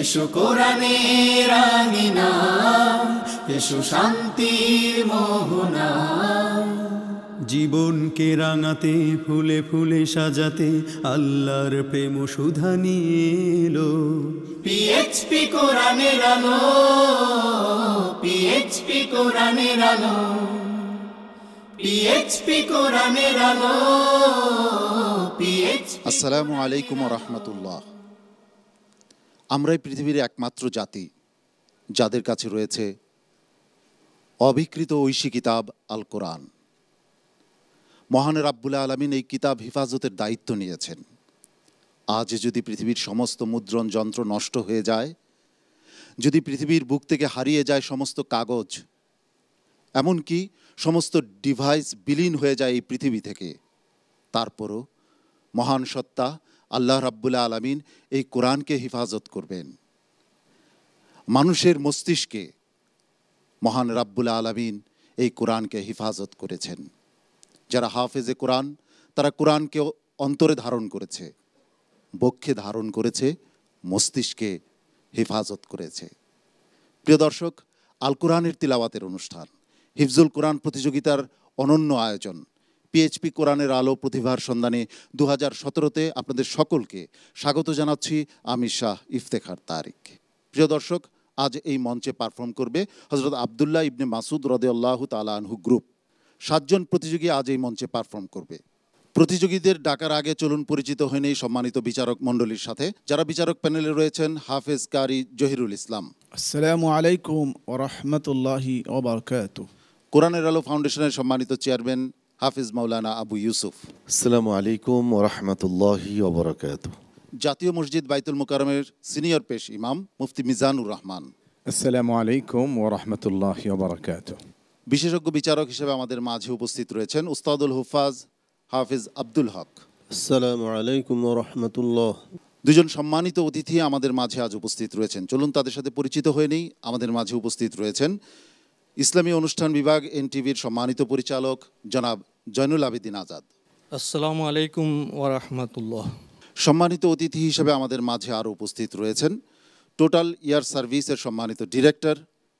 এসো কোরআনের এসো শান্তির মোহনা জীবনকে রাঙাতে ফুলে ফুলে সাজাতে আল্লাহর প্রেম সুধা নিয়ে এলো পিএইচপি কোরআনের আলো পিএইচপি কোরআনের আলো পিএইচপি কোরআনের আলো আসসালামু আলাইকুম রহমতুল্লাহ আমরাই পৃথিবীর একমাত্র জাতি যাদের কাছে রয়েছে অবিকৃত ঐশী কিতাব আল কোরআন মহান রাব্বুল্লা আলমিন এই কিতাব হেফাজতের দায়িত্ব নিয়েছেন আজ যদি পৃথিবীর সমস্ত মুদ্রণ যন্ত্র নষ্ট হয়ে যায় যদি পৃথিবীর বুক থেকে হারিয়ে যায় সমস্ত কাগজ এমনকি সমস্ত ডিভাইস বিলীন হয়ে যায় এই পৃথিবী থেকে তারপরও মহান সত্তা আল্লাহ রাব্বুল্লা আলমিন এই কোরআনকে হেফাজত করবেন মানুষের মস্তিষ্কে মহান রাব্বুল আলমিন এই কোরআনকে হেফাজত করেছেন যারা হাফেজে কোরআন তারা কোরআনকে অন্তরে ধারণ করেছে বক্ষে ধারণ করেছে মস্তিষ্কে হেফাজত করেছে প্রিয় দর্শক আল কোরআনের তিলাওয়াতের অনুষ্ঠান হিফজুল কোরআন প্রতিযোগিতার অনন্য আয়োজন পিএইচপি কোরআনের আলো প্রতিভার সন্ধানে দু হাজার সতেরোতে আপনাদের সকলকে স্বাগত জানাচ্ছি আমি শাহ ইফতেখার তারিক প্রিয় দর্শক আজ এই মঞ্চে পারফর্ম করবে হজরত আবদুল্লাহ ইবনে মাসুদ রদে আল্লাহ তালাহু গ্রুপ সাতজন প্রতিযোগী আজ এই মঞ্চে পারফর্ম করবে প্রতিযোগীদের ডাকার আগে চলুন পরিচিত হয়ে নেই সম্মানিত বিচারক মণ্ডলীর সাথে যারা বিচারক প্যানেলে রয়েছেন হাফেজ কারি জহিরুল ইসলাম আসসালামু আলাইকুম ওরহমতুল্লাহি ওবরকাত কোরআনের আলো ফাউন্ডেশনের সম্মানিত চেয়ারম্যান হাফিজ মাওলানা আবু ইউসুফ আসসালামু আলাইকুম ওরহমতুল্লাহি ওবরাকাত জাতীয় মসজিদ বাইতুল মোকারমের সিনিয়র পেশ ইমাম মুফতি মিজানুর রহমান আসসালামু আলাইকুম ওরহমতুল্লাহি ওবরাকাত বিশেষজ্ঞ বিচারক হিসেবে আমাদের মাঝে উপস্থিত রয়েছেন উস্তাদুল হুফাজ হাফিজ আব্দুল হক আসসালামু আলাইকুম রহমতুল্লাহ দুজন সম্মানিত অতিথি আমাদের মাঝে আজ উপস্থিত রয়েছেন চলুন তাদের সাথে পরিচিত হয়ে নেই আমাদের মাঝে উপস্থিত রয়েছেন ইসলামী অনুষ্ঠান বিভাগ এনটিভির সম্মানিত পরিচালক জনাব জয়নুল আবেদিন আজাদ আসসালামু আলাইকুম ওয়ারহমতুল্লাহ সম্মানিত অতিথি হিসেবে আমাদের মাঝে আরও উপস্থিত রয়েছেন টোটাল ইয়ার সার্ভিসের সম্মানিত ডিরেক্টর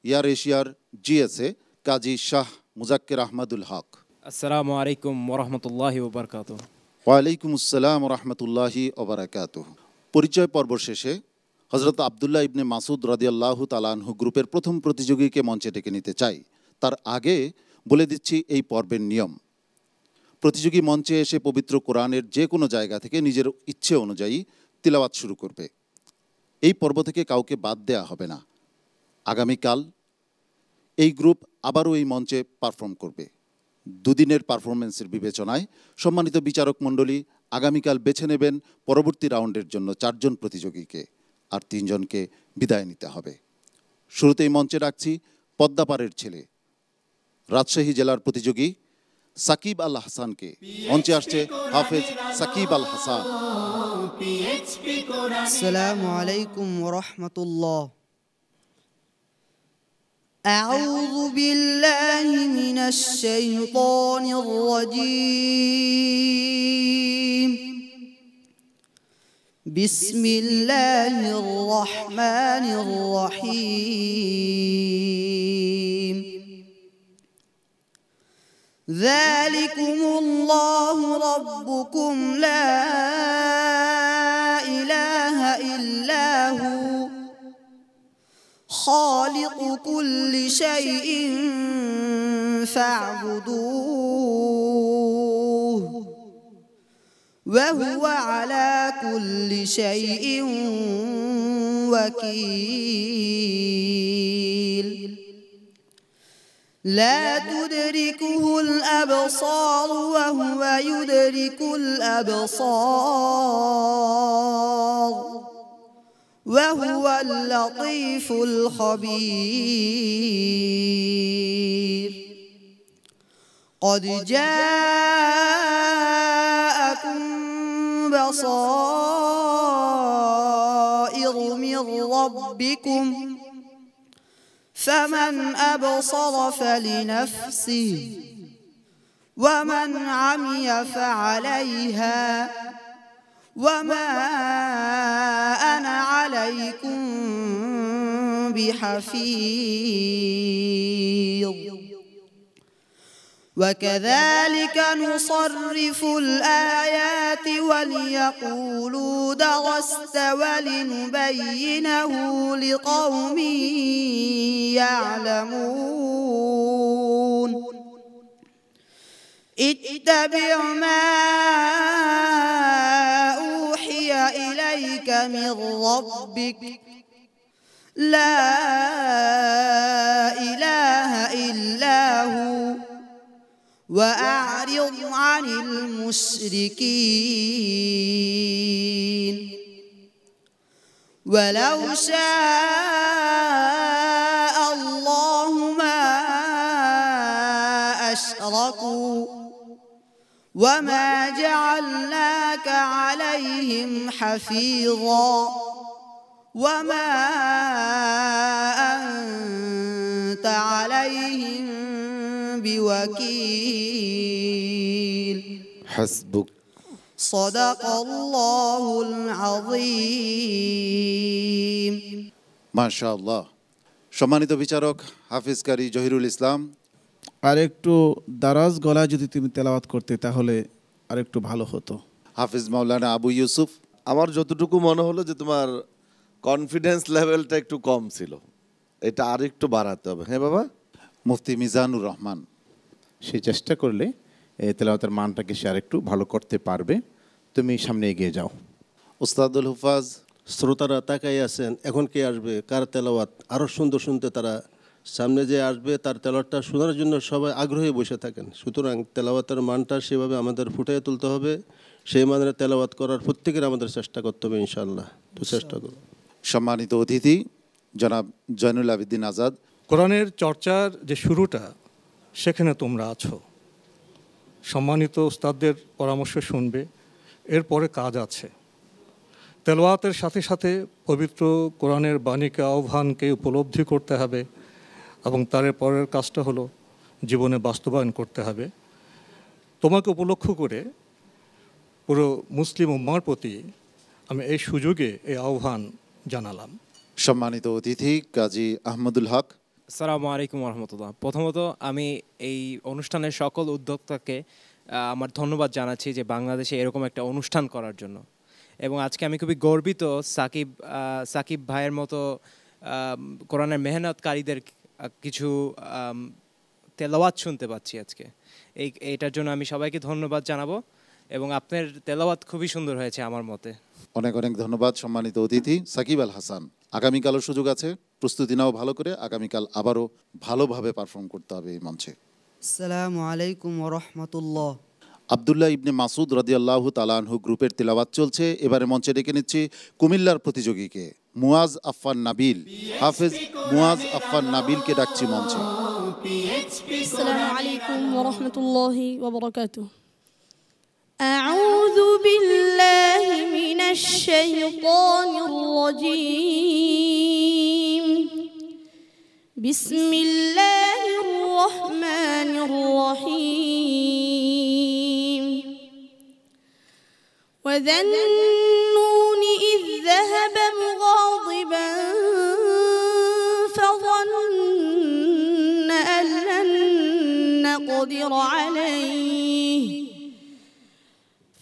ইয়ার এশিয়ার জিএসএ কাজী শাহ মুজাক্কের আহমদুল হক আসসালামু আলাইকুম ওরহমতুল্লাহ ওবরকাত ওয়ালাইকুম আসসালাম রহমতুল্লাহি ওবরাকাত পরিচয় পর্ব শেষে হজরত আবদুল্লাহ ইবনে মাসুদ রাজিয়াল্লাহ তালানহু গ্রুপের প্রথম প্রতিযোগীকে মঞ্চে ডেকে নিতে চাই তার আগে বলে দিচ্ছি এই পর্বের নিয়ম প্রতিযোগী মঞ্চে এসে পবিত্র কোরআনের যে কোনো জায়গা থেকে নিজের ইচ্ছে অনুযায়ী তিলাবাত শুরু করবে এই পর্ব থেকে কাউকে বাদ দেয়া হবে না আগামীকাল এই গ্রুপ আবারও এই মঞ্চে পারফর্ম করবে দুদিনের পারফরমেন্সের বিবেচনায় সম্মানিত বিচারক মণ্ডলী আগামীকাল বেছে নেবেন পরবর্তী রাউন্ডের জন্য চারজন প্রতিযোগীকে আর তিনজনকে বিদায় নিতে হবে শুরুতেই মঞ্চে রাখছি পদ্মাপাড়ের ছেলে রাজশাহী জেলার প্রতিযোগী সাকিব আল হাসানকে মঞ্চে আসছে হাফেজ সাকিব আল হাসান أعوذ بالله من الشيطان الرجيم بسم الله الرحمن الرحيم ذلكم الله ربكم لا إله إلا هو خالق كل شيء فاعبدوه وهو على كل شيء وكيل لا تدركه الأبصار وهو يدرك الأبصار وهو اللطيف الخبير قد جاء بصائر من ربكم فمن أبصر فلنفسه ومن عمي فعليها وما أنا عليكم بحفيظ وكذلك نصرف الآيات وليقولوا درست ولنبينه لقوم يعلمون اتبع ما أوحي إليك من ربك لا إله إلا هو وأعرض عن المشركين ولو شاء الله ما أشركوا وما جعلناك عليهم حفيظا وما أنت عليهم بوكيل حسبك صدق الله العظيم ما شاء الله সম্মানিত বিচারক হাফিজকারী জহিরুল ইসলাম আর একটু দারাজ গলা যদি তুমি তেলাওয়াত করতে তাহলে আরেকটু ভালো হতো হাফিজ মাওলানা আবু ইউসুফ আমার যতটুকু মনে হলো যে তোমার কনফিডেন্স লেভেলটা একটু কম ছিল এটা আরেকটু বাড়াতে হবে হ্যাঁ বাবা মুফতি মিজানুর রহমান সে চেষ্টা করলে তেলাওয়াতের মানটাকে সে আরেকটু ভালো করতে পারবে তুমি সামনে এগিয়ে যাও উস্তাদুল হুফাজ শ্রোতারা তাকাই আছেন এখন কে আসবে কার তেলাওয়াত আরও সুন্দর শুনতে তারা সামনে যে আসবে তার তেলাওয়াতটা শোনার জন্য সবাই আগ্রহে বসে থাকেন সুতরাং তেলাওয়াতের মানটা সেভাবে আমাদের ফুটিয়ে তুলতে হবে সেই মানের তেলাওয়াত করার প্রত্যেকের আমাদের চেষ্টা করতে হবে ইনশাল্লাহ তো চেষ্টা করব সম্মানিত অতিথি জনাব জয়নুল আবিদ্দিন আজাদ কোরআনের চর্চার যে শুরুটা সেখানে তোমরা আছো সম্মানিত ওস্তাদদের পরামর্শ শুনবে এরপরে কাজ আছে তেলোয়াতের সাথে সাথে পবিত্র কোরআনের বাণীকে আহ্বানকে উপলব্ধি করতে হবে এবং তার পরের কাজটা হলো জীবনে বাস্তবায়ন করতে হবে তোমাকে উপলক্ষ করে পুরো মুসলিম উম্মার প্রতি আমি এই সুযোগে এই আহ্বান জানালাম সম্মানিত অতিথি কাজী আহমদুল হক সালামু আলাইকুম রহমতুল্লাহ প্রথমত আমি এই অনুষ্ঠানের সকল উদ্যোক্তাকে আমার ধন্যবাদ জানাচ্ছি যে বাংলাদেশে এরকম একটা অনুষ্ঠান করার জন্য এবং আজকে আমি খুবই গর্বিত সাকিব সাকিব ভাইয়ের মতো কোরআনের মেহনতকারীদের কিছু তেলাওয়াত শুনতে পাচ্ছি আজকে এই এটার জন্য আমি সবাইকে ধন্যবাদ জানাবো এবং আপনার তেলাওয়াত খুবই সুন্দর হয়েছে আমার মতে অনেক অনেক ধন্যবাদ সম্মানিত অতিথি সাকিব আল হাসান আগামীকালও সুযোগ আছে প্রস্তুতি নাও ভালো করে আগামীকাল আবারও ভালোভাবে পারফর্ম করতে হবে এই মঞ্চে আবদুল্লাহ ইবনে মাসুদ আল্লাহ তালানহু গ্রুপের তিলাবাত চলছে এবারে মঞ্চে ডেকে নিচ্ছি কুমিল্লার প্রতিযোগীকে মুয়াজ আফফান নাবিল হাফেজ মুয়াজ আফফান নাবিলকে ডাকছি মঞ্চে السلام أعوذ بالله من الشيطان الرجيم بسم الله الرحمن الرحيم وذا النون إذ ذهب مغاضبا فظن أن لن نقدر عليه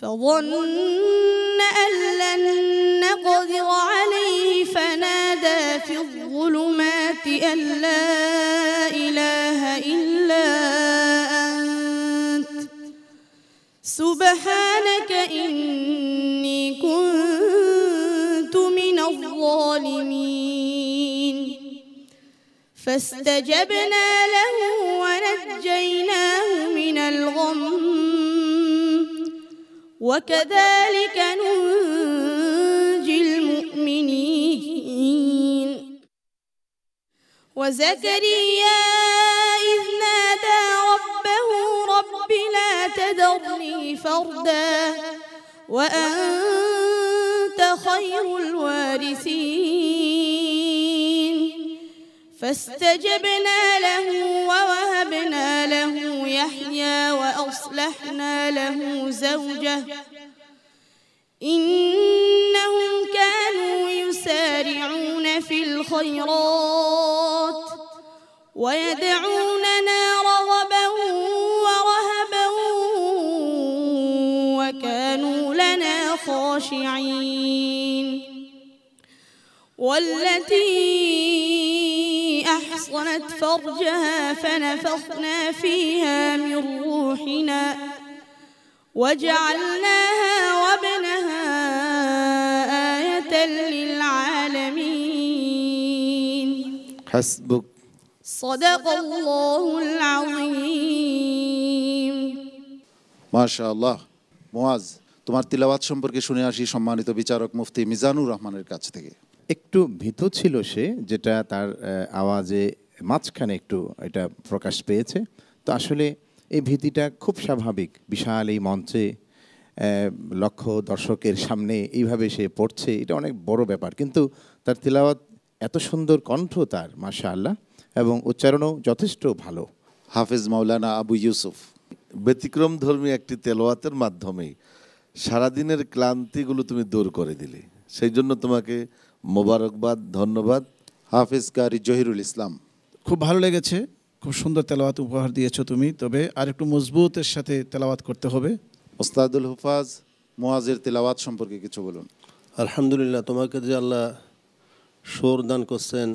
فظن أن لن نقدر عليه فنادى في الظلمات أن لا إله إلا أنت سبحانك إني كنت من الظالمين فاستجبنا له ونجيناه من الغم وكذلك ننجي المؤمنين وزكريا إذ نادى ربه رب لا تذرني فردا وأنت خير الوارثين فاستجبنا له ووهبنا له يحيى وأصلحنا له زوجه إنهم كانوا يسارعون في الخيرات ويدعوننا رغبا ورهبا وكانوا لنا خاشعين والتي أحصنت فرجها فنفخنا فيها من روحنا وجعلناها وابنها آية للعالمين حسبك صدق الله العظيم ما شاء الله معاذ তোমার তিলাওয়াত সম্পর্কে শুনে আসি সম্মানিত বিচারক মুফতি মিজানুর রহমানের কাছ থেকে একটু ভীত ছিল সে যেটা তার আওয়াজে মাঝখানে একটু এটা প্রকাশ পেয়েছে তো আসলে এই ভীতিটা খুব স্বাভাবিক বিশাল এই মঞ্চে লক্ষ দর্শকের সামনে এইভাবে সে পড়ছে এটা অনেক বড় ব্যাপার কিন্তু তার তিলাওয়াত এত সুন্দর কণ্ঠ তার মাসা আল্লাহ এবং উচ্চারণও যথেষ্ট ভালো হাফেজ মাওলানা আবু ইউসুফ ব্যতিক্রম ধর্মী একটি তেলোয়াতের মাধ্যমে সারাদিনের ক্লান্তিগুলো তুমি দূর করে দিলে সেই জন্য তোমাকে মোবারকবাদ ধন্যবাদ হাফেজ কারি জহিরুল ইসলাম খুব ভালো লেগেছে খুব সুন্দর তেলাওয়াত উপহার দিয়েছো তুমি তবে আর একটু মজবুতের সাথে তেলাওয়াত করতে হবে ওস্তাদুল হুফাজ মোয়াজের তেলাওয়াত সম্পর্কে কিছু বলুন আলহামদুলিল্লাহ তোমাকে যে আল্লাহ সোর দান করছেন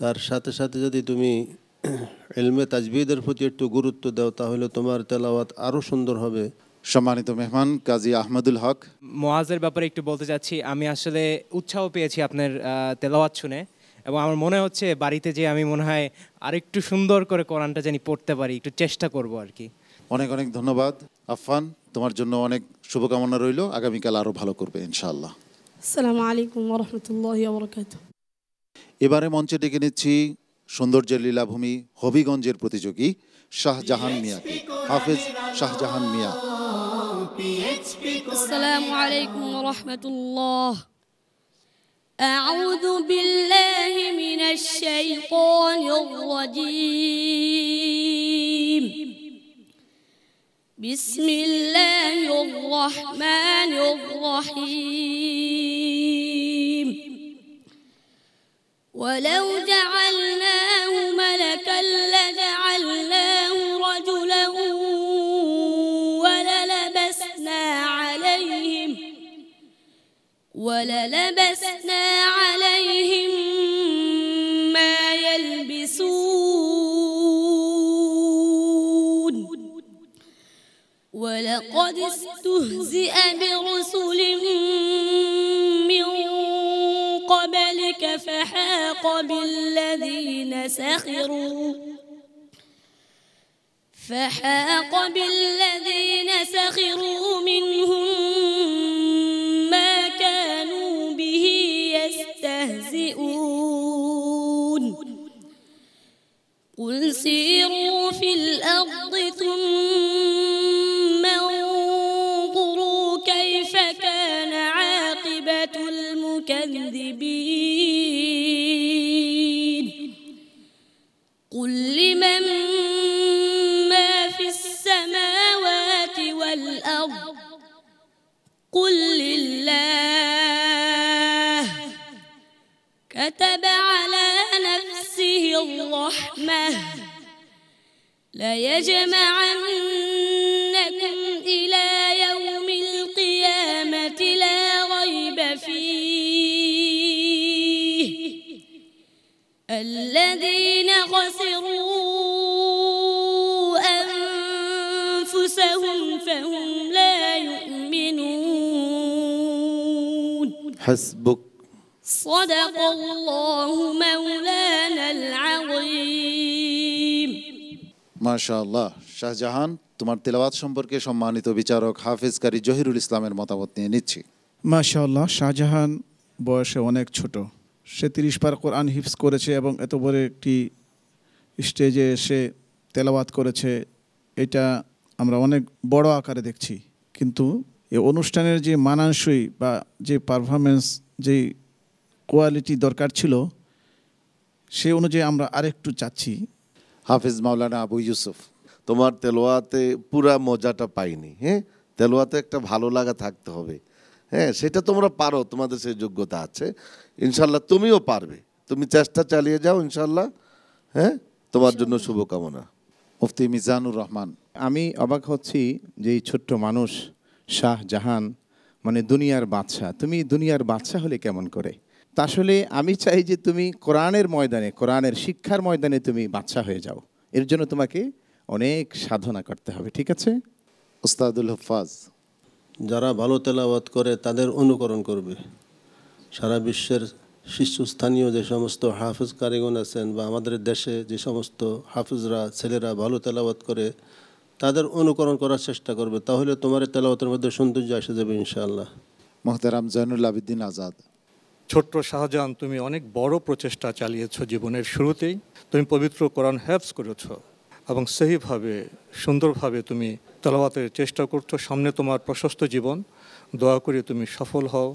তার সাথে সাথে যদি তুমি এলমে তাজবিদের প্রতি একটু গুরুত্ব দাও তাহলে তোমার তেলাওয়াত আরও সুন্দর হবে সম্মানিত মেহমান কাজী আহমদুল হক মোয়াজের ব্যাপারে একটু বলতে চাচ্ছি আমি আসলে উৎসাহ পেয়েছি আপনার তেলাওয়াত শুনে এবং আমার মনে হচ্ছে বাড়িতে যে আমি মনে হয় আরেকটু সুন্দর করে কোরআনটা জানি পড়তে পারি একটু চেষ্টা করব আর কি অনেক অনেক ধন্যবাদ আফান তোমার জন্য অনেক শুভকামনা রইল আগামীকাল আরও ভালো করবে ইনশাআল্লাহ আসসালামু আলাইকুম রহমতুল্লাহ এবারে মঞ্চে ডেকে নিচ্ছি সৌন্দর্যের লীলাভূমি হবিগঞ্জের প্রতিযোগী শাহজাহান মিয়া হাফেজ শাহজাহান মিয়া আসসালামু আলাইকুম রহমতুল্লাহ أعوذ بالله من الشيطان الرجيم بسم الله الرحمن الرحيم ولو جعلناه ملكا لجعلناه رجلا وللبسنا عليهم وللبسنا عليهم ما يلبسون ولقد استهزئ برسل من قبلك فحاق بالذين سخروا فحاق بالذين سخروا منهم ما كانوا به يستهزئون قل سيروا في الأرض ثم الرحمة ليجمعنكم إلى يوم القيامة لا ريب فيه الذين خسروا أنفسهم فهم لا يؤمنون حسبك صدق الله مولانا العظيم ما شاء الله শাহজাহান তোমার তেলাওয়াত সম্পর্কে সম্মানিত বিচারক হাফিজ কারি জহিরুল ইসলামের মতামত নিয়ে নিচ্ছি মাশাআল্লাহ শাহজাহান বয়সে অনেক ছোট সে তিরিশ পার কোরআন হিফস করেছে এবং এত বড় একটি স্টেজে এসে তেলাওয়াত করেছে এটা আমরা অনেক বড় আকারে দেখছি কিন্তু এই অনুষ্ঠানের যে মানানসই বা যে পারফরমেন্স যেই কোয়ালিটি দরকার ছিল সে অনুযায়ী আমরা আরেকটু চাচ্ছি হাফিজ মাওলানা আবু ইউসুফ তোমার তেলোয়াতে পুরা মজাটা পাইনি হ্যাঁ তেলোয়াতে একটা ভালো লাগা থাকতে হবে হ্যাঁ সেটা তোমরা পারো তোমাদের সেই যোগ্যতা আছে ইনশাল্লাহ তুমিও পারবে তুমি চেষ্টা চালিয়ে যাও ইনশাল্লাহ হ্যাঁ তোমার জন্য শুভকামনা মুফতি মিজানুর রহমান আমি অবাক হচ্ছি যে এই ছোট্ট মানুষ শাহ জাহান মানে দুনিয়ার বাদশাহ তুমি দুনিয়ার বাদশাহ হলে কেমন করে আসলে আমি চাই যে তুমি কোরআনের ময়দানে কোরআনের শিক্ষার ময়দানে তুমি বাচ্চা হয়ে যাও এর জন্য তোমাকে অনেক সাধনা করতে হবে ঠিক আছে ওস্তাদুল হফাজ যারা ভালো তেলাওয়াত করে তাদের অনুকরণ করবে সারা বিশ্বের শীর্ষস্থানীয় যে সমস্ত হাফেজ কারিগণ আছেন বা আমাদের দেশে যে সমস্ত হাফেজরা ছেলেরা ভালো তেলাওয়াত করে তাদের অনুকরণ করার চেষ্টা করবে তাহলে তোমার তেলাওয়াতের মধ্যে সৌন্দর্য আসে যাবে ইনশাআল্লাহ মোহতারাম জয়নুল আবিদ্দিন আজাদ ছোট্ট শাহজাহান তুমি অনেক বড় প্রচেষ্টা চালিয়েছ জীবনের শুরুতেই তুমি পবিত্র কোরআন হ্যাপস করেছ এবং সেইভাবে সুন্দরভাবে তুমি তলাবাতের চেষ্টা করছো সামনে তোমার প্রশস্ত জীবন দয়া করে তুমি সফল হও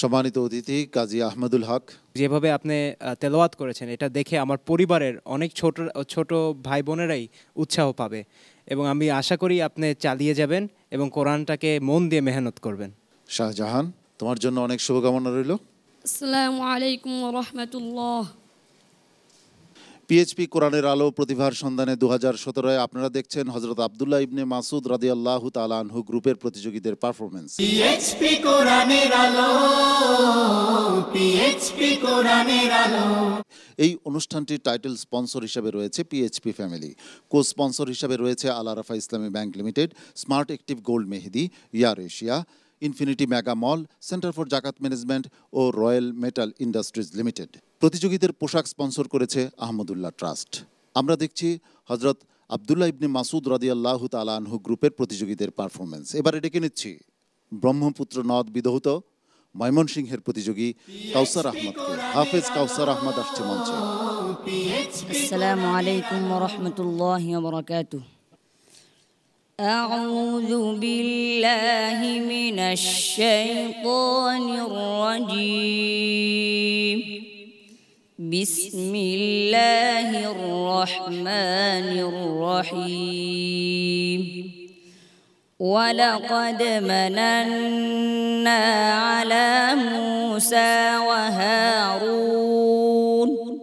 সম্মানিত অতিথি কাজী আহমদুল হক যেভাবে আপনি তেলোয়াত করেছেন এটা দেখে আমার পরিবারের অনেক ছোট ছোট ভাই বোনেরাই উৎসাহ পাবে এবং আমি আশা করি আপনি চালিয়ে যাবেন এবং কোরআনটাকে মন দিয়ে মেহনত করবেন শাহজাহান তোমার জন্য অনেক শুভকামনা রইল আসসালামু আলাইকুম ওয়া রাহমাতুল্লাহ পিএইচপি কোরআনের আলো প্রতিভার সন্ধানে দু হাজার আপনারা দেখছেন হজরত আবদুল্লাহ ইবনে মাসুদ রাদি আল্লাহ আনহু গ্রুপের প্রতিযোগীদের পারফরমেন্স পিএইচপি কোরআনের আলো পিএইচপি কোরআনের আলো এই অনুষ্ঠানটির টাইটেল স্পন্সর হিসেবে রয়েছে পিএইচপি ফ্যামিলি কো স্পন্সর হিসেবে রয়েছে Al Arafah Islami bank limited smart active gold Mehedi Yar Asia infinity mega mall centre for Zakat management ও রয়্যাল মেটাল ইন্ডাস্ট্রিজ লিমিটেড প্রতিযোগীদের পোশাক স্পন্সর করেছে আহমদুল্লাহ ট্রাস্ট আমরা দেখছি হজরত আবদুল্লাহ ইবনে মাসুদ আল্লাহ তালাহু গ্রুপের প্রতিযোগীদের পারফরমেন্স এবারে ডেকে নিচ্ছি ব্রহ্মপুত্র নদ বিদহত ময়মনসিংহের প্রতিযোগী কাউসার আহমদ হাফেজ কাউসার আহমদ আসছে মঞ্চে আসসালামু আলাইকুম রহমতুল্লাহ أعوذ بالله من الشيطان الرجيم بسم الله الرحمن الرحيم ولقد مننا على موسى وهارون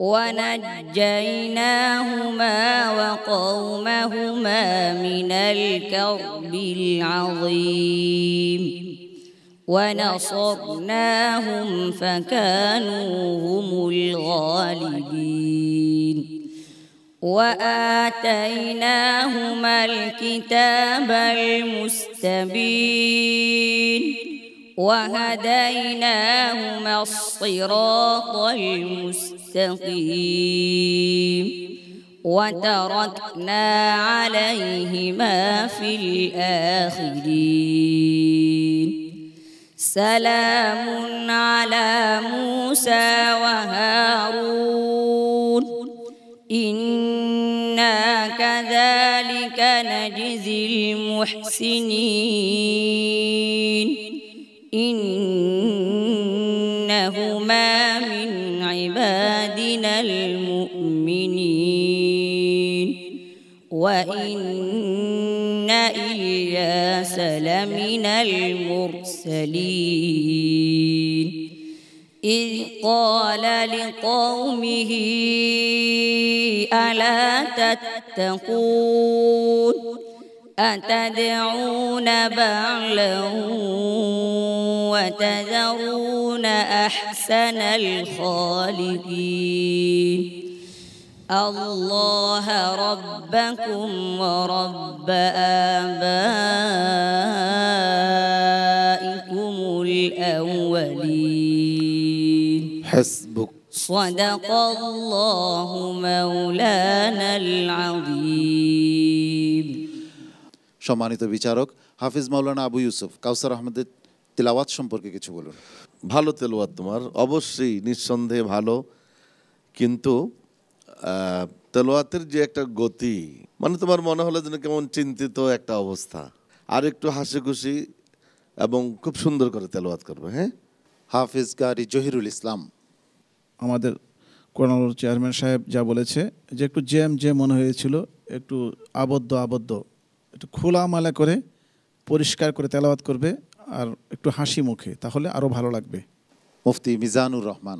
ونجيناهما وقومهما من الكرب العظيم ونصرناهم فكانوا هم الغالبين واتيناهما الكتاب المستبين وهديناهما الصراط المستقيم وتركنا عليهما في الآخرين سلام على موسى وهارون إنا كذلك نجزي المحسنين إنهما من عبادنا المؤمنين وإن إلياس لمن المرسلين إذ قال لقومه ألا تتقون أتدعون بعلا وتذرون أحسن الخالقين الله ربكم ورب آبائكم الأولين حسبك صدق الله مولانا العظيم সম্মানিত বিচারক হাফিজ মাওলানা আবু ইউসুফ কাউসার আহমেদের তেলাওয়াত সম্পর্কে কিছু বলুন ভালো তেলাওয়াত তোমার অবশ্যই নিঃসন্দেহে ভালো কিন্তু তেলোয়াতের যে একটা গতি মানে তোমার মনে হলো যেন কেমন চিন্তিত একটা অবস্থা আর একটু হাসি খুশি এবং খুব সুন্দর করে তেলোয়াত করবে হ্যাঁ হাফিজ গারি জহিরুল ইসলাম আমাদের কোরআনুল চেয়ারম্যান সাহেব যা বলেছে যে একটু জেম জেম মনে হয়েছিল একটু আবদ্ধ আবদ্ধ একটু খোলা মালা করে পরিষ্কার করে তেলাবাদ করবে আর একটু হাসি মুখে তাহলে আরও ভালো লাগবে মুফতি মিজানুর রহমান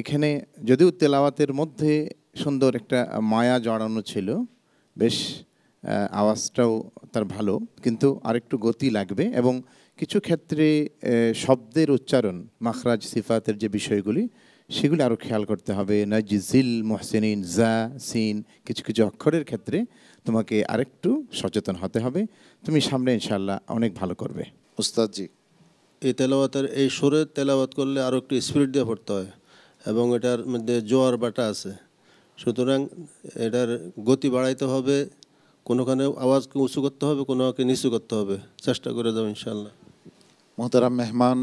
এখানে যদিও তেলাওয়াতের মধ্যে সুন্দর একটা মায়া জড়ানো ছিল বেশ আওয়াজটাও তার ভালো কিন্তু আরেকটু গতি লাগবে এবং কিছু ক্ষেত্রে শব্দের উচ্চারণ মাখরাজ সিফাতের যে বিষয়গুলি সেগুলি আরও খেয়াল করতে হবে জিল মোহসেনিন জা সিন কিছু কিছু অক্ষরের ক্ষেত্রে তোমাকে আরেকটু সচেতন হতে হবে তুমি সামনে ইনশাল্লাহ অনেক ভালো করবে উস্তাদজি এই তেলাওয়াতের এই সুরে তেলাওয়াত করলে আরও একটু স্পিরিট দিয়ে পড়তে হয় এবং এটার মধ্যে জোয়ার বাটা আছে সুতরাং এটার গতি বাড়াইতে হবে কোনোখানে আওয়াজকে উঁচু করতে হবে কোনোকে নিচু করতে হবে চেষ্টা করে যাও ইনশাল্লাহ মোহতারাম মেহমান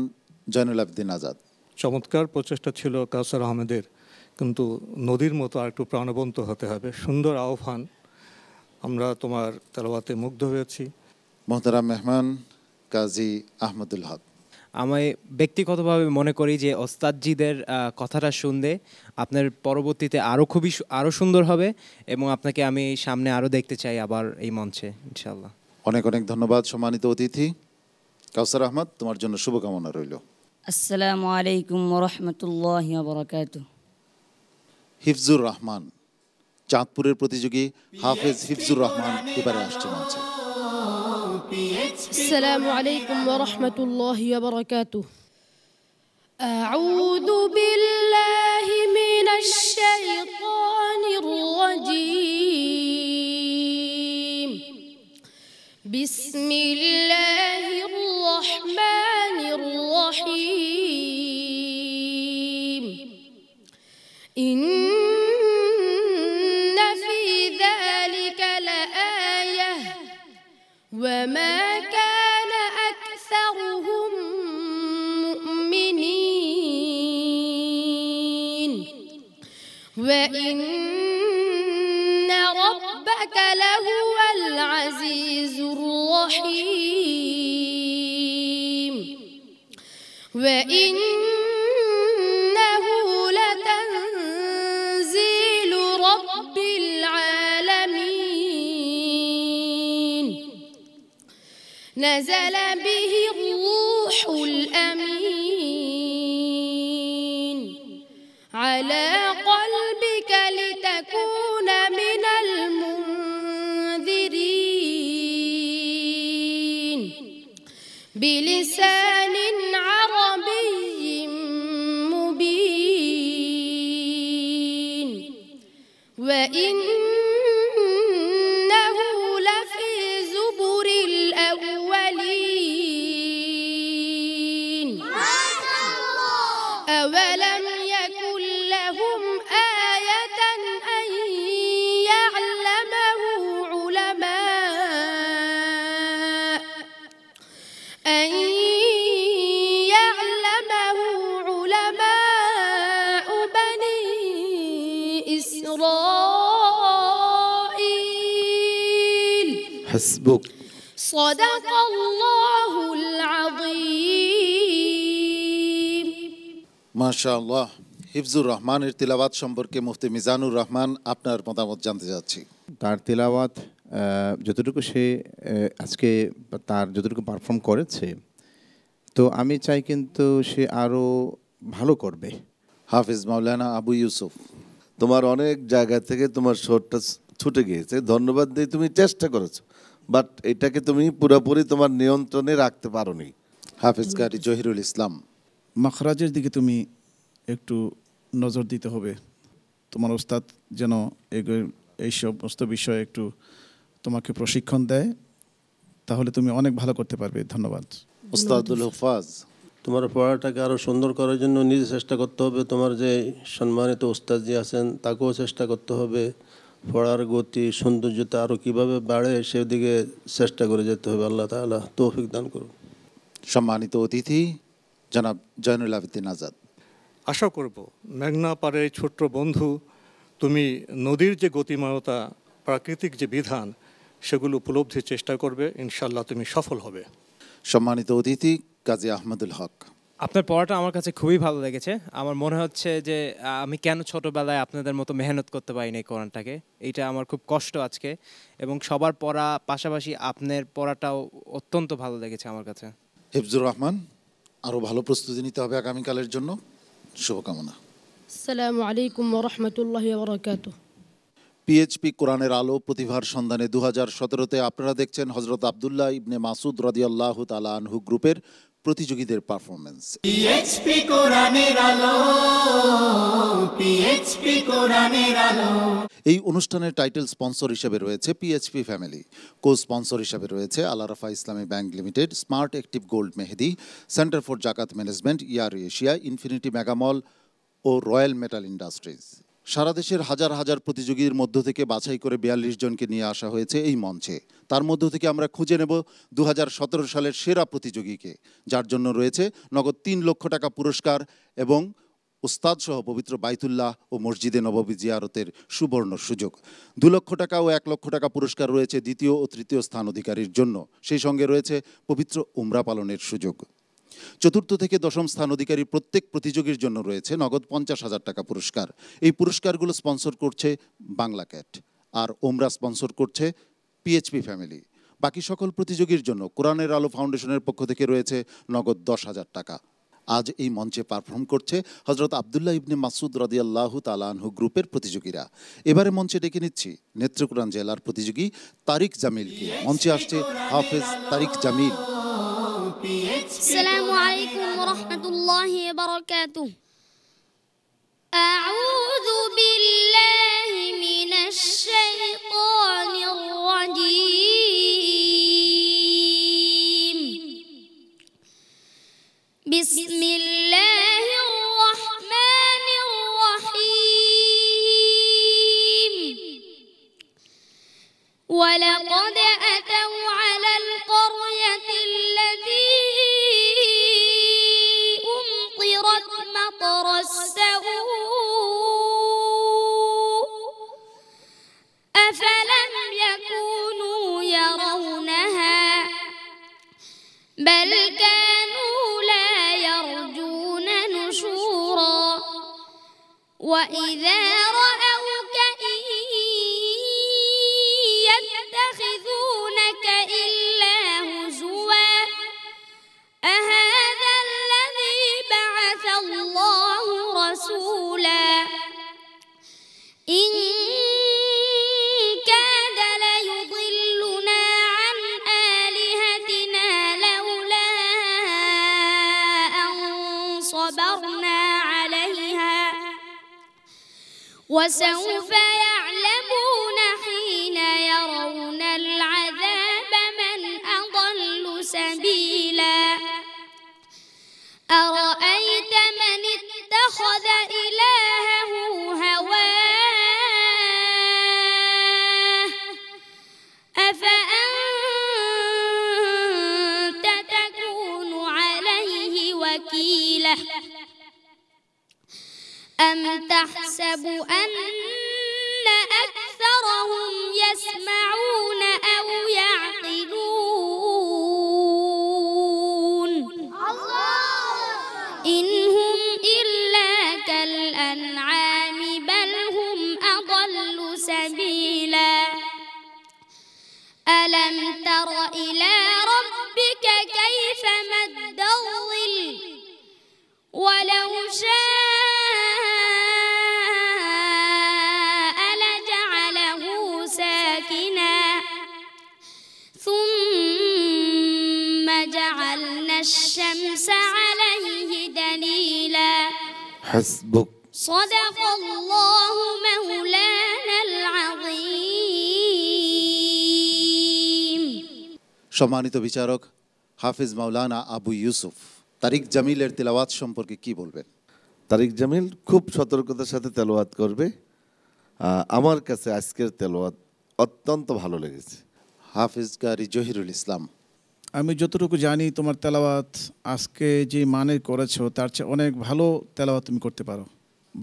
জয়নুল আবদিন আজাদ চমৎকার প্রচেষ্টা ছিল কাউসার আহমেদের কিন্তু নদীর মতো আর একটু প্রাণবন্ত হতে হবে সুন্দর আহ্বান আমরা তোমার তেলাওয়াতে মুগ্ধ হয়েছি মোহতারাম মেহমান কাজী আহমদুল হক আমি ব্যক্তিগতভাবে মনে করি যে ওস্তাদজিদের কথাটা শুনলে আপনার পরবর্তীতে আরও খুবই আরও সুন্দর হবে এবং আপনাকে আমি সামনে আরও দেখতে চাই আবার এই মঞ্চে ইনশাল্লাহ অনেক অনেক ধন্যবাদ সম্মানিত অতিথি কাউসার আহমদ তোমার জন্য শুভকামনা রইল আসসালামু আলাইকুম রহমতুল্লাহ বরকাত হিফজুর রহমান চাঁদপুরের প্রতিযোগী হাফেজ হিফজুর রহমান এবারে আসছে মঞ্চে السلام عليكم ورحمة الله وبركاته أعوذ بالله من الشيطان الرجيم بسم الله الرحمن الرحيم إن في ذلك لآية وما كان أكثرهم مؤمنين وإن ربك لهو العزيز الرحيم وإنه لتنزيل رب العالمين نزل به الروح الأمين মাশাআল্লাহ হিফজুর রহমানের তিলাবাত সম্পর্কে মুফতি মিজানুর রহমান আপনার মতামত জানতে চাচ্ছি তার তিলাবাত যতটুকু সে আজকে তার যতটুকু পারফর্ম করেছে তো আমি চাই কিন্তু সে আরও ভালো করবে হাফিজ মাওলানা আবু ইউসুফ তোমার অনেক জায়গা থেকে তোমার শোরটা ছুটে গিয়েছে ধন্যবাদ দিয়ে তুমি চেষ্টা করেছো বাট এটাকে তুমি পুরোপুরি তোমার নিয়ন্ত্রণে রাখতে পারো নি হাফিজ গাড়ি জহিরুল ইসলাম মাখরাজের দিকে তুমি একটু নজর দিতে হবে তোমার ওস্তাদ যেন এই সমস্ত বিষয়ে একটু তোমাকে প্রশিক্ষণ দেয় তাহলে তুমি অনেক ভালো করতে পারবে ধন্যবাদ ওস্তাদুল হফাজ তোমার পড়াটাকে আরও সুন্দর করার জন্য নিজে চেষ্টা করতে হবে তোমার যে সম্মানিত ওস্তাদ যে আছেন তাকেও চেষ্টা করতে হবে পড়ার গতি সৌন্দর্যতা আরও কীভাবে বাড়ে সেদিকে চেষ্টা করে যেতে হবে আল্লাহ তাহলে তৌফিক দান করুন সম্মানিত অতিথি জনাব জয়নুল আবিদ্দিন আজাদ আশা করব মেঘনা পারে ছোট্ট বন্ধু তুমি নদীর যে গতিময়তা প্রাকৃতিক যে বিধান সেগুলো উপলব্ধির চেষ্টা করবে ইনশাল্লাহ তুমি সফল হবে সম্মানিত অতিথি কাজী আহমদুল হক আপনার পড়াটা আমার কাছে খুবই ভালো লেগেছে আমার মনে হচ্ছে যে আমি কেন ছোটবেলায় আপনাদের মতো মেহনত করতে পারিনি এই কোরআনটাকে এইটা আমার খুব কষ্ট আজকে এবং সবার পড়া পাশাপাশি আপনার পড়াটাও অত্যন্ত ভালো লেগেছে আমার কাছে হিফজুর রহমান আরও ভালো প্রস্তুতি নিতে হবে আগামীকালের জন্য শুভকামনা আসসালামু আলাইকুম ওরহমতুল্লাহ বরকাত পিএইচপি কোরআনের আলো প্রতিভার সন্ধানে দু হাজার সতেরোতে আপনারা দেখছেন হজরত আবদুল্লাহ ইবনে মাসুদ রদিয়াল্লাহ তালা আনহু গ্রুপের প্রতিযোগীদের পারফরমেন্স এই অনুষ্ঠানের টাইটেল স্পন্সর হিসেবে রয়েছে পিএইচপি ফ্যামিলি কো স্পন্সর হিসেবে রয়েছে Alarafah Islami bank limited smart active gold Mehedi centre for Zakat management Yar Asia infinity mega mall ও রয়্যাল মেটাল ইন্ডাস্ট্রিজ সারা দেশের হাজার হাজার প্রতিযোগীর মধ্য থেকে বাছাই করে বিয়াল্লিশ জনকে নিয়ে আসা হয়েছে এই মঞ্চে তার মধ্য থেকে আমরা খুঁজে নেব দু সালের সেরা প্রতিযোগীকে যার জন্য রয়েছে নগদ তিন লক্ষ টাকা পুরস্কার এবং উস্তাদ সহ পবিত্র বাইতুল্লাহ ও মসজিদে নববী জিয়ারতের সুবর্ণ সুযোগ দু লক্ষ টাকা ও এক লক্ষ টাকা পুরস্কার রয়েছে দ্বিতীয় ও তৃতীয় স্থান অধিকারীর জন্য সেই সঙ্গে রয়েছে পবিত্র উমরা পালনের সুযোগ চতুর্থ থেকে দশম স্থান অধিকারী প্রত্যেক প্রতিযোগীর জন্য রয়েছে নগদ পঞ্চাশ হাজার টাকা পুরস্কার এই পুরস্কারগুলো স্পন্সর করছে বাংলা ক্যাট আর ওমরা স্পন্সর করছে পিএইচপি ফ্যামিলি বাকি সকল প্রতিযোগীর জন্য কোরআনের আলো ফাউন্ডেশনের পক্ষ থেকে রয়েছে নগদ দশ হাজার টাকা আজ এই মঞ্চে পারফর্ম করছে হজরত আবদুল্লাহ ইবনে মাসুদ রদিয়াল্লাহ তালানহু গ্রুপের প্রতিযোগীরা এবারে মঞ্চে ডেকে নিচ্ছি নেত্রকুরান জেলার প্রতিযোগী তারিক জামিলকে মঞ্চে আসছে হাফেজ তারিক জামিল السلام عليكم ورحمة الله وبركاته أعوذ بالله من الشيطان الرجيم بسم الله الرحمن الرحيم ولقد أفلم يكونوا يرونها بل كانوا لا يرجون نشورا وإذا رَأَى شاء لجعله ساكنا ثم جعلنا الشمس عليه دليلا حسبك صدق الله مولانا العظيم সম্মানিত বিচারক হাফিজ মাওলানা আবু ইউসুফ তারিক জামিলের তিলাওয়াত সম্পর্কে কি বলবেন তারিক জামিল খুব সতর্কতার সাথে তেলোয়াত করবে আমার কাছে আজকের তেলোয়াত অত্যন্ত ভালো লেগেছে হাফিজ গারি জহিরুল ইসলাম আমি যতটুকু জানি তোমার তেলাওয়াত আজকে যে মানের করেছ তার চেয়ে অনেক ভালো তেলাওয়াত তুমি করতে পারো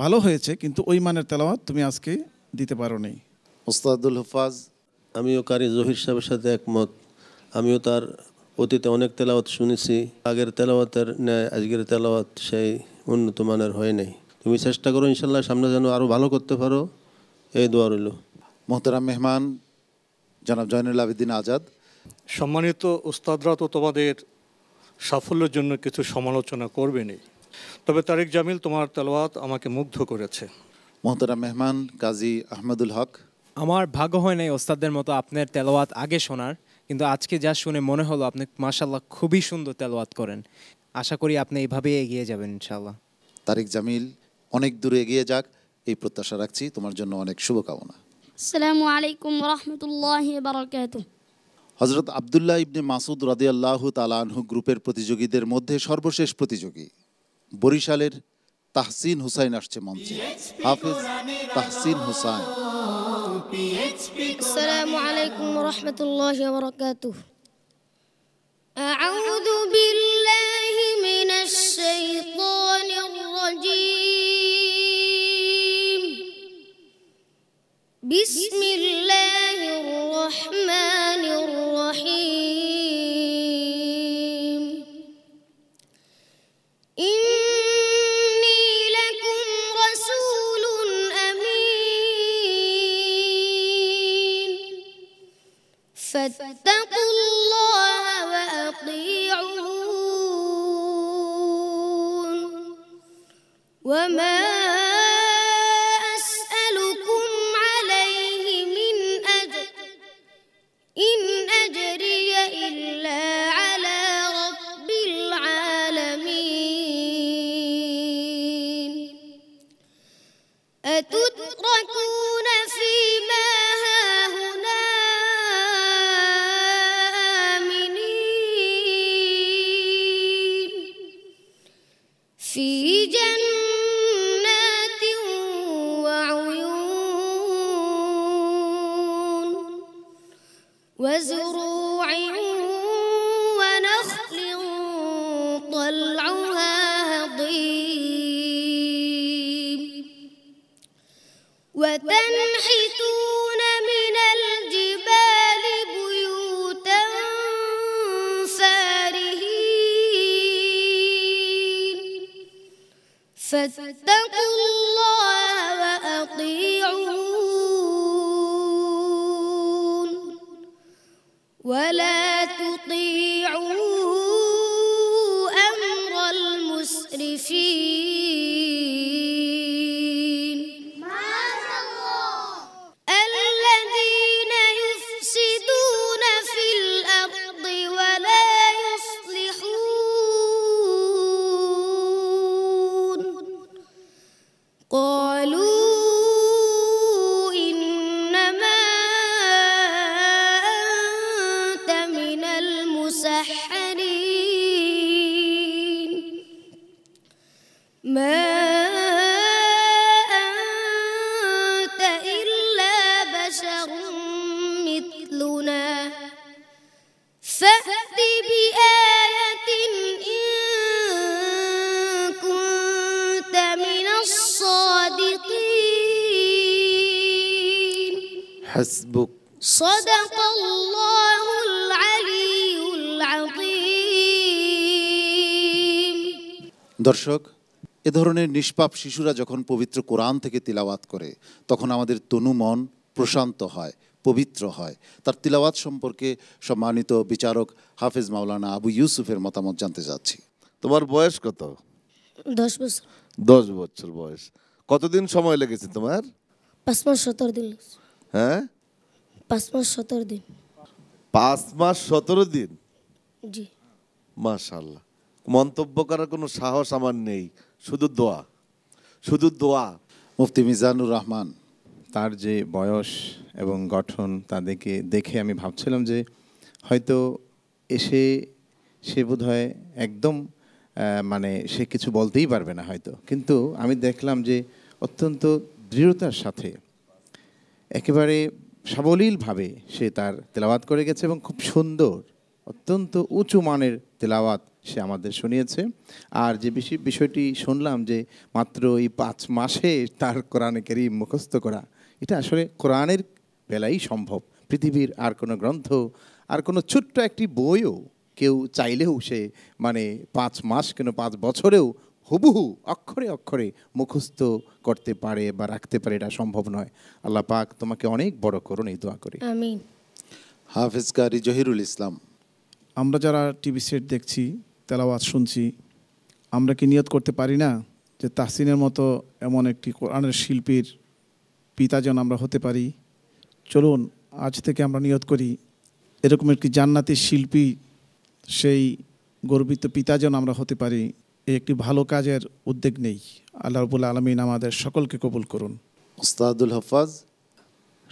ভালো হয়েছে কিন্তু ওই মানের তেলাওয়াত তুমি আজকে দিতে পারো নি ওস্তাদুল হফাজ আমিও কারি জহির সাহেবের সাথে একমত আমিও তার অতীতে অনেক তেলাওয়াত শুনেছি আগের তেলাওয়াতের ন্যায় আজকের তেলাওয়াত সেই উন্নত মানের হয় নাই তুমি চেষ্টা করো ইনশাল্লাহ সামনে যেন আরও ভালো করতে পারো এই দোয়া রইল মোহতারাম মেহমান জনাব জয়নুল আবিদ্দিন আজাদ সম্মানিত উস্তাদরা তো তোমাদের সাফল্যের জন্য কিছু সমালোচনা করবেনি তবে তারেক জামিল তোমার তেলোয়াত আমাকে মুগ্ধ করেছে মোহতারাম মেহমান কাজী আহমেদুল হক আমার ভাগ্য হয় নাই ওস্তাদদের মতো আপনার তেলোয়াত আগে শোনার কিন্তু আজকে যা শুনে মনে হলো আপনি মাসাল্লাহ খুবই সুন্দর তেলোয়াত করেন আশা করি আপনি এইভাবে এগিয়ে যাবেন ইনশাল্লাহ তারিক জামিল অনেক দূরে এগিয়ে যাক এই প্রত্যাশা রাখছি তোমার জন্য অনেক শুভকামনা আসসালামু আলাইকুম ওয়া বারাকাতু হযরত আবদুল্লাহ ইবনে মাসুদ রাদিয়াল্লাহু আনহু গ্রুপের প্রতিযোগীদের মধ্যে সর্বশেষ প্রতিযোগী বরিশালের তাহসিন হুসাইন আসছে মঞ্চে হাফেজ তাহসিন হুসাইন আসসালামু আলাইকুম ওয়া বারাকাতু أعوذ بالله من الشيطان الرجيم بسم الله الرحمن الرحيم إني لكم رسول أمين فت وتنحتون من الجبال بيوتا فارهين فاتقوا الله حسبك দর্শক এ ধরনের নিষ্পাপ শিশুরা যখন পবিত্র কোরআন থেকে তিলাওয়াত করে তখন আমাদের তনু মন প্রশান্ত হয় পবিত্র হয় তার তিলাওয়াত সম্পর্কে সম্মানিত বিচারক হাফেজ মাওলানা আবু ইউসুফের মতামত জানতে চাচ্ছি তোমার বয়স কত দশ বছর দশ বছর বয়স কতদিন সময় লেগেছে তোমার পাঁচ মাস সতেরো দিন হ্যাঁ পাঁচ মাস সতেরো দিন পাঁচ মাস সতেরো দিন জি মাশাল্লাহ মন্তব্য করার কোনো সাহস আমার নেই শুধু দোয়া শুধু দোয়া মুফতি মিজানুর রহমান তার যে বয়স এবং গঠন তাদেরকে দেখে আমি ভাবছিলাম যে হয়তো এসে সে বোধহয় একদম মানে সে কিছু বলতেই পারবে না হয়তো কিন্তু আমি দেখলাম যে অত্যন্ত দৃঢ়তার সাথে একেবারে সাবলীলভাবে সে তার তেলাওয়াত করে গেছে এবং খুব সুন্দর অত্যন্ত উঁচু মানের তেলাওয়াত সে আমাদের শুনিয়েছে আর যে বেশি বিষয়টি শুনলাম যে মাত্র এই পাঁচ মাসে তার কোরআনে কেরি মুখস্থ করা এটা আসলে কোরআনের বেলাই সম্ভব পৃথিবীর আর কোনো গ্রন্থ আর কোনো ছোট্ট একটি বইও কেউ চাইলেও সে মানে পাঁচ মাস কেন পাঁচ বছরেও হুবহু অক্ষরে অক্ষরে মুখস্থ করতে পারে বা রাখতে পারে এটা সম্ভব নয় আল্লাহ পাক তোমাকে অনেক বড় করুন এই দোয়া করি আমিন হাফিজ কারি জহিরুল ইসলাম আমরা যারা টিভি সেট দেখছি তেলাওয়াত শুনছি আমরা কি নিয়ত করতে পারি না যে তাহসিনের মতো এমন একটি কোরআনের শিল্পীর পিতা যেন আমরা হতে পারি চলুন আজ থেকে আমরা নিয়ত করি এরকম একটি জান্নাতের শিল্পী সেই গর্বিত পিতা যেন আমরা হতে পারি এই একটি ভালো কাজের উদ্যোগ নেই আল্লাহ রবুল আলমিন আমাদের সকলকে কবুল করুন উস্তাদুল হফাজ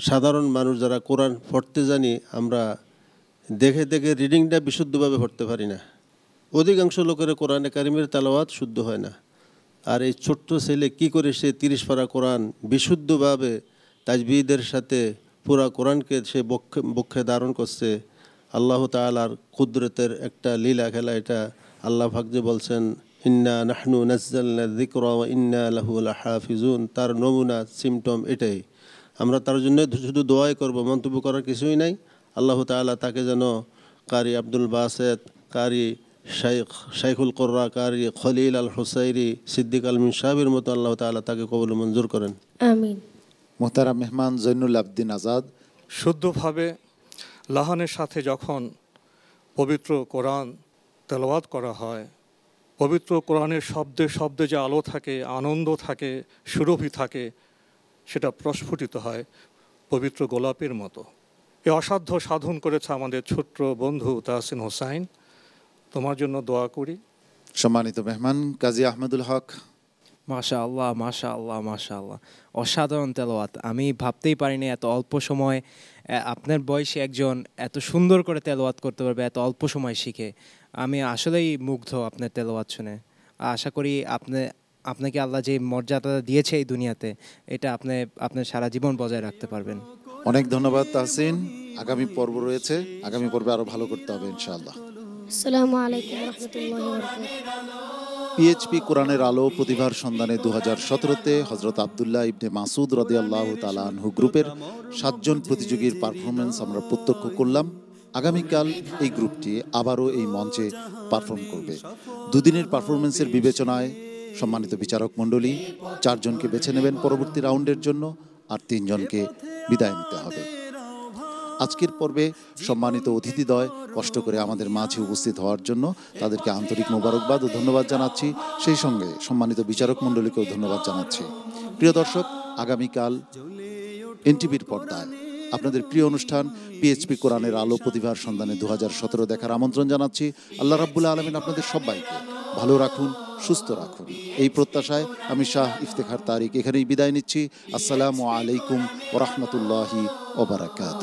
সাধারণ মানুষ যারা কোরআন পড়তে জানি আমরা দেখে দেখে রিডিংটা বিশুদ্ধভাবে পড়তে পারি না অধিকাংশ লোকের কোরআনে কারিমের তালাওয়াত শুদ্ধ হয় না আর এই ছোট্ট ছেলে কি করে সে তিরিশ পারা কোরআন বিশুদ্ধভাবে তাজবিদের সাথে পুরা কোরআনকে সে বক্ষে বক্ষে ধারণ করছে আল্লাহ তালার কুদরতের একটা লীলা খেলা এটা আল্লাহ ফাকজে বলছেন ইন্না নাহনু নাজ্জাল্লা দিকর ইন্না লাহুল হাফিজুন তার নমুনা সিমটম এটাই আমরা তার জন্য শুধু দোয়াই করব মন্তব্য করার কিছুই নাই আল্লাহ তালা তাকে যেন কারি আব্দুল বাসেদ কারি শাইখ শাইখুল কোর্রা কারি খলিল আল হুসাইরি সিদ্দিক আল মিসাবির মতো আল্লাহ তালা তাকে কবল মঞ্জুর করেন আমিন মোহতারা মেহমান জৈনুল আবদিন আজাদ শুদ্ধভাবে লাহানের সাথে যখন পবিত্র কোরআন তেলবাদ করা হয় পবিত্র কোরআনের শব্দে শব্দে যে আলো থাকে আনন্দ থাকে সুরভি থাকে সেটা প্রস্ফুটিত হয় পবিত্র গোলাপের মতো এ অসাধ্য সাধন করেছে আমাদের ছোট্ট বন্ধু তাহসিন হোসাইন তোমার জন্য দোয়া করি সম্মানিত মেহমান কাজী আহমেদুল হক মাশা আল্লাহ মাশা আল্লাহ মাশা আল্লাহ অসাধারণ তেলোয়াত আমি ভাবতেই পারিনি এত অল্প সময় আপনার বয়সে একজন এত সুন্দর করে তেলোয়াত করতে পারবে এত অল্প সময় শিখে আমি আসলেই মুগ্ধ আপনার তেলোয়াত শুনে আশা করি আপনি আপনাকে আল্লাহ যে মর্যাদা দিয়েছে এই দুনিয়াতে এটা আপনি আপনার সারা জীবন বজায় রাখতে পারবেন অনেক ধন্যবাদ তাহসিন আগামী পর্ব রয়েছে আগামী পর্বে আরো ভালো করতে হবে ইনশাআল্লাহ আসসালামু আলাইকুম রাহমাতুল্লাহি ওয়া বারাকাতুহু পিএইচপি কোরআনের আলো প্রতিভার সন্ধানে 2017 তে সতেরোতে হজরত আবদুল্লাহ ইবনে মাসুদ রাদিয়াল্লাহু তাআলা আনহু গ্রুপের সাতজন প্রতিযোগীর পারফরমেন্স আমরা প্রত্যক্ষ করলাম আগামীকাল এই গ্রুপটি আবারও এই মঞ্চে পারফর্ম করবে দুদিনের পারফরমেন্সের বিবেচনায় সম্মানিত বিচারক মণ্ডলী চারজনকে বেছে নেবেন পরবর্তী রাউন্ডের জন্য আর তিনজনকে বিদায় নিতে হবে আজকের পর্বে সম্মানিত অতিথিদ্বয় কষ্ট করে আমাদের মাঝে উপস্থিত হওয়ার জন্য তাদেরকে আন্তরিক মোবারকবাদ ও ধন্যবাদ জানাচ্ছি সেই সঙ্গে সম্মানিত বিচারক মণ্ডলীকেও ধন্যবাদ জানাচ্ছি প্রিয় দর্শক আগামীকাল এনটিভির পর্দায় আপনাদের প্রিয় অনুষ্ঠান পিএইচপি কোরআনের আলো প্রতিভার সন্ধানে দু দেখার আমন্ত্রণ জানাচ্ছি আল্লাহ রাবুল্লাহ আলমিন আপনাদের সবাইকে ভালো রাখুন সুস্থ রাখুন এই প্রত্যাশায় আমি শাহ ইফতেখার তারিক এখানেই বিদায় নিচ্ছি আসসালামু আলাইকুম রহমতুল্লাহি ওবরাকাত